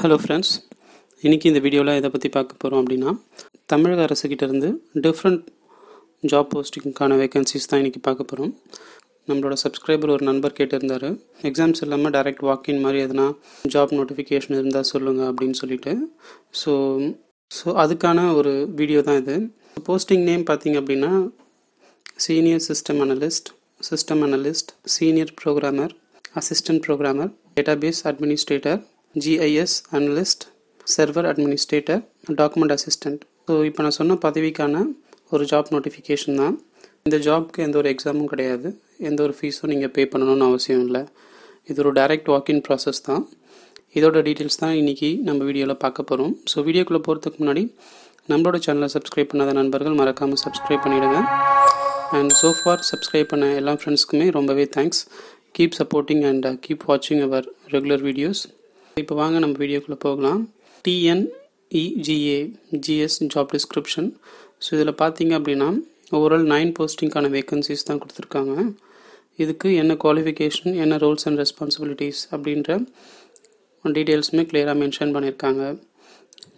hello friends இன்றைக்கி இந்த வீடியோவில் இதை பற்றி பார்க்க போகிறோம் அப்படின்னா தமிழக அரசுக்கிட்டேருந்து டிஃப்ரெண்ட் ஜாப் போஸ்டிங்க்கான வேகன்சிஸ் தான் இன்றைக்கி பார்க்க போகிறோம் நம்மளோட சப்ஸ்கிரைபர் ஒரு நண்பர் கேட்டிருந்தார் எக்ஸாம்ஸ் இல்லாமல் டைரக்ட் வாக்கின் மாதிரி எதுனா ஜாப் நோட்டிஃபிகேஷன் இருந்தால் சொல்லுங்கள் அப்படின்னு சொல்லிட்டு ஸோ ஸோ அதுக்கான ஒரு வீடியோ தான் இது போஸ்டிங் நேம் பார்த்திங்க அப்படின்னா senior system analyst system analyst senior programmer assistant programmer database administrator GIS analyst server administrator document assistant so இப்போ நான் சொன்ன பதவிக்கான ஒரு ஜாப் நோட்டிஃபிகேஷன் தான் இந்த ஜாப்க்கு எந்த ஒரு எக்ஸாமும் கிடையாது எந்த ஒரு ஃபீஸும் நீங்கள் பே பண்ணணும்னு அவசியம் இல்லை இது ஒரு டைரக்ட் வாக்கின் ப்ராசஸ் தான் இதோட டீட்டெயில்ஸ் தான் இன்றைக்கி நம்ம வீடியோவில் பார்க்க போகிறோம் ஸோ வீடியோக்குள்ளே போகிறதுக்கு முன்னாடி நம்மளோட சேனலை சப்ஸ்கிரைப் பண்ணாத நண்பர்கள் மறக்காமல் சப்ஸ்கிரைப் பண்ணிவிடுங்க அண்ட் ஸோ ஃபார் சப்ஸ்கிரைப் பண்ண எல்லா ஃப்ரெண்ட்ஸ்க்குமே ரொம்பவே thanks keep supporting and keep வாட்சிங் அவர் ரெகுலர் வீடியோஸ் இப்போ வாங்க நம்ம வீடியோக்குள்ளே போகலாம் TNEGA GS job description so இதில் பார்த்தீங்க அப்படின்னா ஓவரால் நைன் போஸ்டிங்க்கான வேக்கன்சிஸ் தான் கொடுத்துருக்காங்க இதுக்கு என்ன குவாலிஃபிகேஷன் என்ன ரோல்ஸ் அண்ட் ரெஸ்பான்சிபிலிட்டிஸ் அப்படின்ற டீட்டெயில்ஸுமே கிளியராக மென்ஷன் பண்ணியிருக்காங்க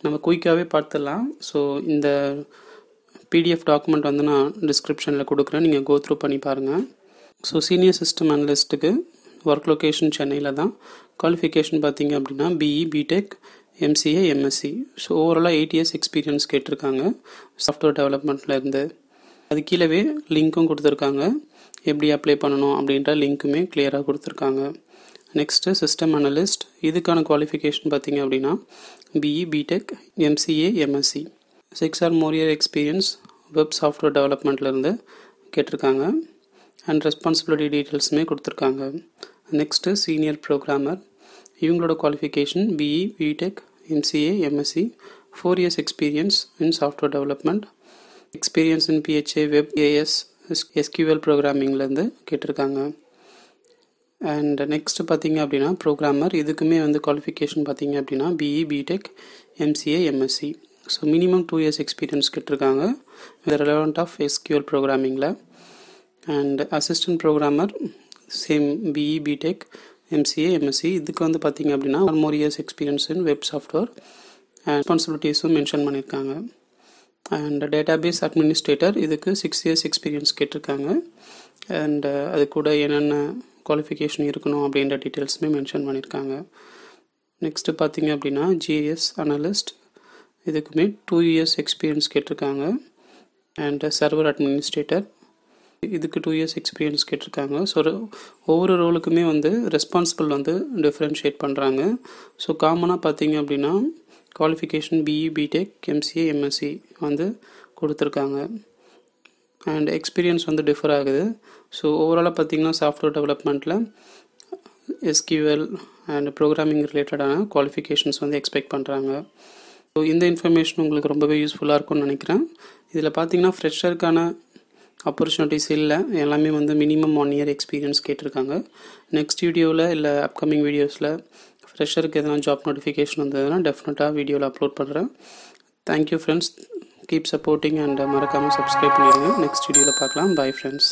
நம்ம குயிக்காகவே பார்த்துடலாம் ஸோ இந்த பிடிஎஃப் டாக்குமெண்ட் வந்து நான் டிஸ்கிரிப்ஷனில் கொடுக்குறேன் நீங்கள் கோ த்ரூ பண்ணி பாருங்கள் ஸோ சீனியர் சிஸ்டம் அனலிஸ்ட்டுக்கு ஒர்க் லொக்கேஷன் சென்னையில் தான் குவாலிஃபிகேஷன் பார்த்தீங்க அப்படின்னா BE BTech MCA MSc so ஓவராலாக எயிட் இயர்ஸ் எக்ஸ்பீரியன்ஸ் கேட்டிருக்காங்க சாஃப்ட்வேர் டெவலப்மெண்ட்டில் இருந்து அது கீழவே லிங்க்கும் கொடுத்துருக்காங்க எப்படி அப்ளை பண்ணணும் அப்படின்ற லிங்க்குமே கிளியராக கொடுத்துருக்காங்க நெக்ஸ்ட்டு சிஸ்டம் அனலிஸ்ட் இதுக்கான குவாலிஃபிகேஷன் பார்த்தீங்க அப்படின்னா BE BTech MCA MSc six or more year experience web software டெவலப்மெண்ட்லேருந்து கேட்டிருக்காங்க அண்ட் ரெஸ்பான்சிபிலிட்டி டீட்டெயில்ஸுமே கொடுத்துருக்காங்க நெக்ஸ்ட்டு சீனியர் ப்ரோக்ராமர் இவங்களோட qualification BE BTech MCA MSc four years experience in software development experience in PHA web AS SQL ப்ரோக்ராமிங்லேருந்து கேட்டிருக்காங்க and next பார்த்தீங்க அப்படின்னா programmer இதுக்குமே வந்து குவாலிஃபிகேஷன் பார்த்தீங்க அப்படின்னா BE BTech MCA MSc so minimum two years experience கேட்டிருக்காங்க இந்த ரெலவெண்ட் ஆஃப் எஸ்கியூஎல் ப்ரோக்ராமிங்கில் and assistant programmer same BE BTech MCA MSc இதுக்கு வந்து பார்த்தீங்க அப்படின்னா one more years experience in web software and ரெஸ்பான்சிபிலிட்டிஸும் மென்ஷன் பண்ணியிருக்காங்க அண்ட் டேட்டாபேஸ் அட்மினிஸ்ட்ரேட்டர் இதுக்கு சிக்ஸ் இயர்ஸ் எக்ஸ்பீரியன்ஸ் கேட்டிருக்காங்க அண்ட் uh, அது கூட என்னென்ன குவாலிஃபிகேஷன் இருக்கணும் அப்படின்ற டீட்டெயில்ஸுமே மென்ஷன் பண்ணியிருக்காங்க நெக்ஸ்ட்டு பார்த்தீங்க அப்படின்னா ஜிஎஸ் அனலிஸ்ட் இதுக்குமே டூ இயர்ஸ் எக்ஸ்பீரியன்ஸ் கேட்டிருக்காங்க அண்ட் சர்வர் அட்மினிஸ்ட்ரேட்டர் இதுக்கு டூ இயர்ஸ் எக்ஸ்பீரியன்ஸ் கேட்டிருக்காங்க ஸோ ஒவ்வொரு ரோலுக்குமே வந்து ரெஸ்பான்சிபிள் வந்து டிஃப்ரென்ஷியேட் பண்ணுறாங்க ஸோ காமனாக பார்த்தீங்க அப்படின்னா qualification BE BTech MCA MSc வந்து கொடுத்துருக்காங்க அண்ட் எக்ஸ்பீரியன்ஸ் வந்து டிஃபர் ஆகுது ஸோ ஓவராலாக பார்த்தீங்கன்னா சாஃப்ட்வேர் டெவலப்மெண்ட்டில் எஸ்கியூஎல் அண்ட் ப்ரோக்ராமிங் ரிலேட்டடான குவாலிஃபிகேஷன்ஸ் வந்து எக்ஸ்பெக்ட் பண்ணுறாங்க ஸோ இந்த இன்ஃபர்மேஷன் உங்களுக்கு ரொம்பவே யூஸ்ஃபுல்லாக இருக்கும்னு நினைக்கிறேன் இதில் பார்த்தீங்கன்னா ஃப்ரெஷருக்கான ஆப்பர்ச்சுனிட்டிஸ் இல்லை எல்லாமே வந்து மினிமம் ஒன் இயர் எக்ஸ்பீரியன்ஸ் கேட்டிருக்காங்க நெக்ஸ்ட் வீடியோவில் இல்லை அப்கமிங் வீடியோஸில் ஃப்ரெஷருக்கு எதனா ஜாப் நோட்டிஃபிகேஷன் வந்ததுன்னா டெஃபினட்டாக வீடியோவில் அப்லோட் பண்ணுறேன் thank you friends keep supporting and மறக்காமல் சப்ஸ்கிரைப் பண்ணிடுங்க நெக்ஸ்ட் வீடியோவில் பார்க்கலாம் பை ஃப்ரெண்ட்ஸ்